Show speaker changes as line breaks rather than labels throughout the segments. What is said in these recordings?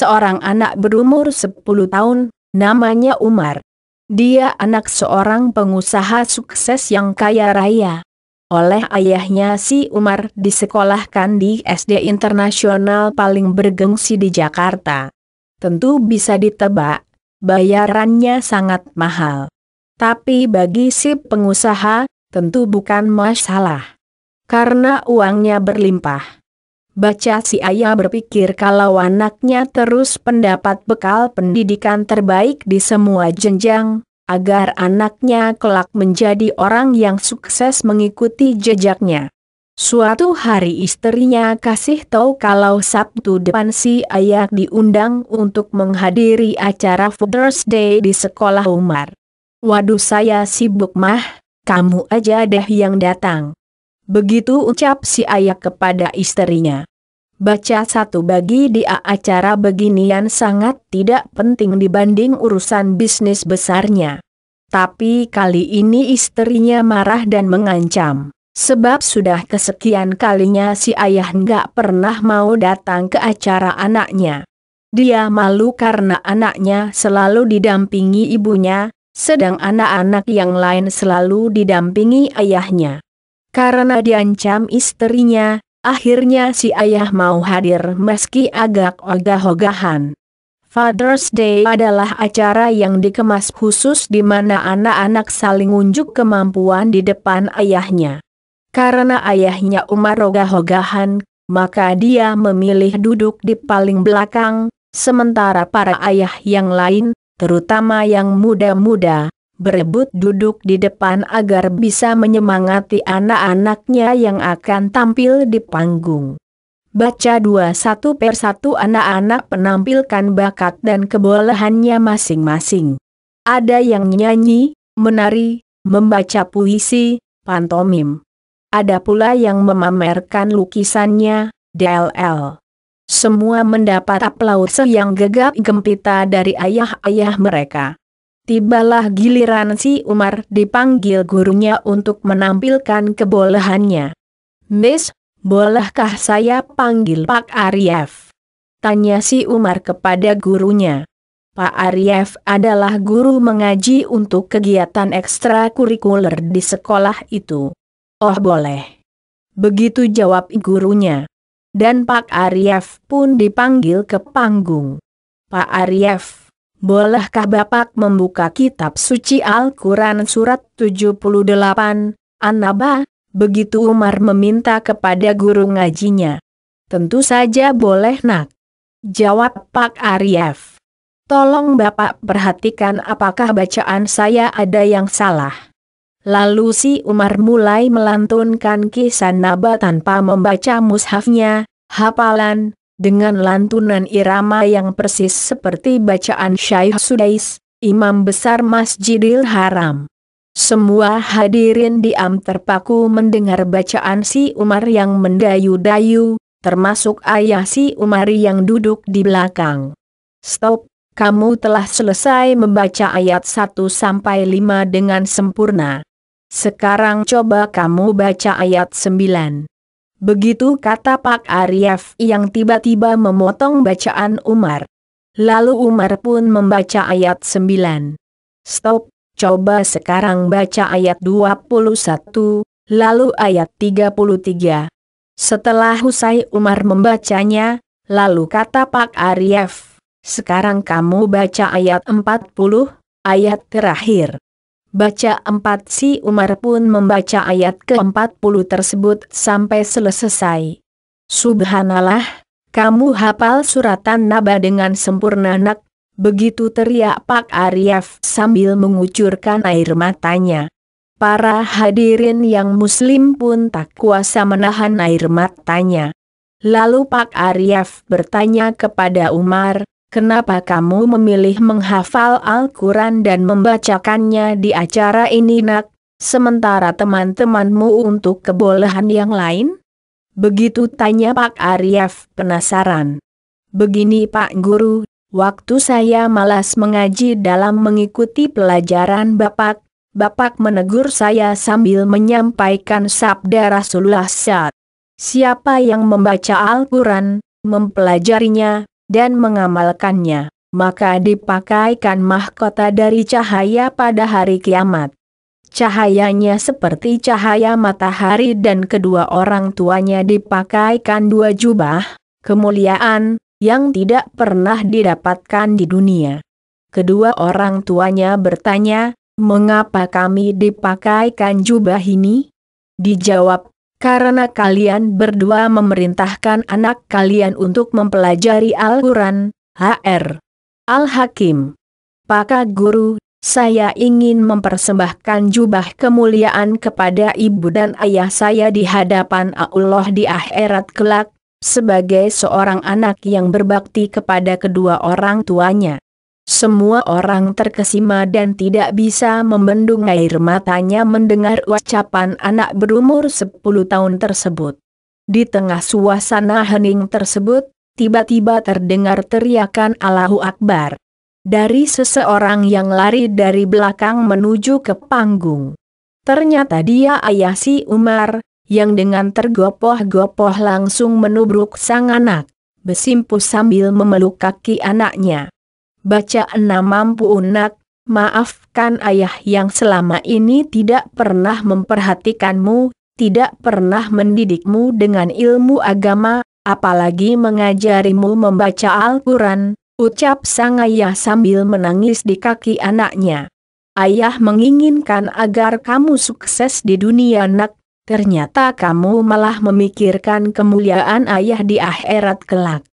seorang anak berumur 10 tahun, namanya Umar. Dia anak seorang pengusaha sukses yang kaya raya. Oleh ayahnya si Umar disekolahkan di SD Internasional paling bergengsi di Jakarta. Tentu bisa ditebak, bayarannya sangat mahal. Tapi bagi si pengusaha, tentu bukan masalah. Karena uangnya berlimpah. Baca si ayah berpikir kalau anaknya terus pendapat bekal pendidikan terbaik di semua jenjang, agar anaknya kelak menjadi orang yang sukses mengikuti jejaknya. Suatu hari istrinya kasih tahu kalau Sabtu depan si ayah diundang untuk menghadiri acara Father's Day di sekolah Umar. Waduh saya sibuk mah, kamu aja deh yang datang. Begitu ucap si ayah kepada istrinya. Baca satu bagi dia acara beginian sangat tidak penting dibanding urusan bisnis besarnya. Tapi kali ini istrinya marah dan mengancam. Sebab sudah kesekian kalinya si ayah nggak pernah mau datang ke acara anaknya. Dia malu karena anaknya selalu didampingi ibunya, sedang anak-anak yang lain selalu didampingi ayahnya. Karena diancam istrinya, Akhirnya si ayah mau hadir meski agak ogah-ogahan. Father's Day adalah acara yang dikemas khusus di mana anak-anak saling unjuk kemampuan di depan ayahnya. Karena ayahnya Umar ogah-ogahan, maka dia memilih duduk di paling belakang, sementara para ayah yang lain, terutama yang muda-muda, berebut duduk di depan agar bisa menyemangati anak-anaknya yang akan tampil di panggung. Baca dua satu per satu anak-anak penampilkan bakat dan kebolehannya masing-masing. Ada yang nyanyi, menari, membaca puisi, pantomim. Ada pula yang memamerkan lukisannya, DLL. Semua mendapat aplaus yang gegap gempita dari ayah-ayah mereka. Tibalah giliran si Umar dipanggil gurunya untuk menampilkan kebolehannya. Miss, bolehkah saya panggil Pak Arief? Tanya si Umar kepada gurunya. Pak Arief adalah guru mengaji untuk kegiatan ekstrakurikuler di sekolah itu. Oh boleh. Begitu jawab gurunya. Dan Pak Arief pun dipanggil ke panggung. Pak Arief Bolehkah Bapak membuka kitab suci Al-Quran surat 78, Anaba? Begitu Umar meminta kepada guru ngajinya. Tentu saja boleh nak. Jawab Pak Arief. Tolong Bapak perhatikan apakah bacaan saya ada yang salah. Lalu si Umar mulai melantunkan kisah Naba tanpa membaca mushafnya, hafalan, dengan lantunan irama yang persis seperti bacaan Syaikh Sudais, Imam Besar Masjidil Haram. Semua hadirin diam terpaku mendengar bacaan si Umar yang mendayu-dayu, termasuk ayah si Umar yang duduk di belakang. Stop, kamu telah selesai membaca ayat 1-5 dengan sempurna. Sekarang coba kamu baca ayat 9. Begitu kata Pak Arief yang tiba-tiba memotong bacaan Umar. Lalu Umar pun membaca ayat 9. Stop, coba sekarang baca ayat 21, lalu ayat 33. Setelah usai Umar membacanya, lalu kata Pak Arief, sekarang kamu baca ayat 40, ayat terakhir. Baca empat si Umar pun membaca ayat ke-40 tersebut sampai selesai. Subhanallah, kamu hafal suratan naba dengan sempurna nak, begitu teriak Pak Aryaf sambil mengucurkan air matanya. Para hadirin yang muslim pun tak kuasa menahan air matanya. Lalu Pak Aryaf bertanya kepada Umar, Kenapa kamu memilih menghafal Al-Quran dan membacakannya di acara ini nak, sementara teman-temanmu untuk kebolehan yang lain? Begitu tanya Pak Arief penasaran. Begini Pak Guru, waktu saya malas mengaji dalam mengikuti pelajaran Bapak, Bapak menegur saya sambil menyampaikan sabda Rasulullah SAW. Siapa yang membaca Al-Quran, mempelajarinya, dan mengamalkannya, maka dipakaikan mahkota dari cahaya pada hari kiamat. Cahayanya seperti cahaya matahari dan kedua orang tuanya dipakaikan dua jubah, kemuliaan, yang tidak pernah didapatkan di dunia. Kedua orang tuanya bertanya, mengapa kami dipakaikan jubah ini? Dijawab, karena kalian berdua memerintahkan anak kalian untuk mempelajari Al-Quran, HR. Al-Hakim. Paka Guru, saya ingin mempersembahkan jubah kemuliaan kepada ibu dan ayah saya di hadapan Allah di akhirat kelak, sebagai seorang anak yang berbakti kepada kedua orang tuanya. Semua orang terkesima dan tidak bisa membendung air matanya mendengar ucapan anak berumur 10 tahun tersebut. Di tengah suasana hening tersebut, tiba-tiba terdengar teriakan Allahu Akbar. Dari seseorang yang lari dari belakang menuju ke panggung. Ternyata dia ayah si Umar, yang dengan tergopoh-gopoh langsung menubruk sang anak, besimpu sambil memeluk kaki anaknya. Bacaan mampu unak, maafkan ayah yang selama ini tidak pernah memperhatikanmu, tidak pernah mendidikmu dengan ilmu agama, apalagi mengajarimu membaca Al-Quran, ucap sang ayah sambil menangis di kaki anaknya. Ayah menginginkan agar kamu sukses di dunia nak, ternyata kamu malah memikirkan kemuliaan ayah di akhirat kelak.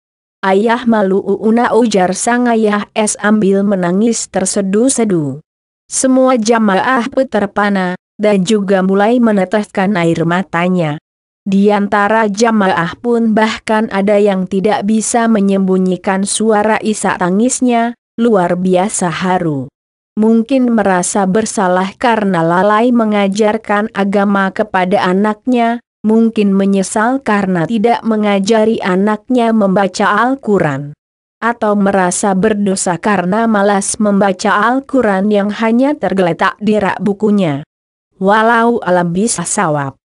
Ayah malu Uuna ujar sang ayah es ambil menangis tersedu-sedu. Semua jamaah peterpana, dan juga mulai meneteskan air matanya. Di antara jamaah pun bahkan ada yang tidak bisa menyembunyikan suara isak tangisnya, luar biasa haru. Mungkin merasa bersalah karena lalai mengajarkan agama kepada anaknya, mungkin menyesal karena tidak mengajari anaknya membaca Al-Quran. Atau merasa berdosa karena malas membaca Al-Quran yang hanya tergeletak di rak bukunya. Walau alam bisa sawab.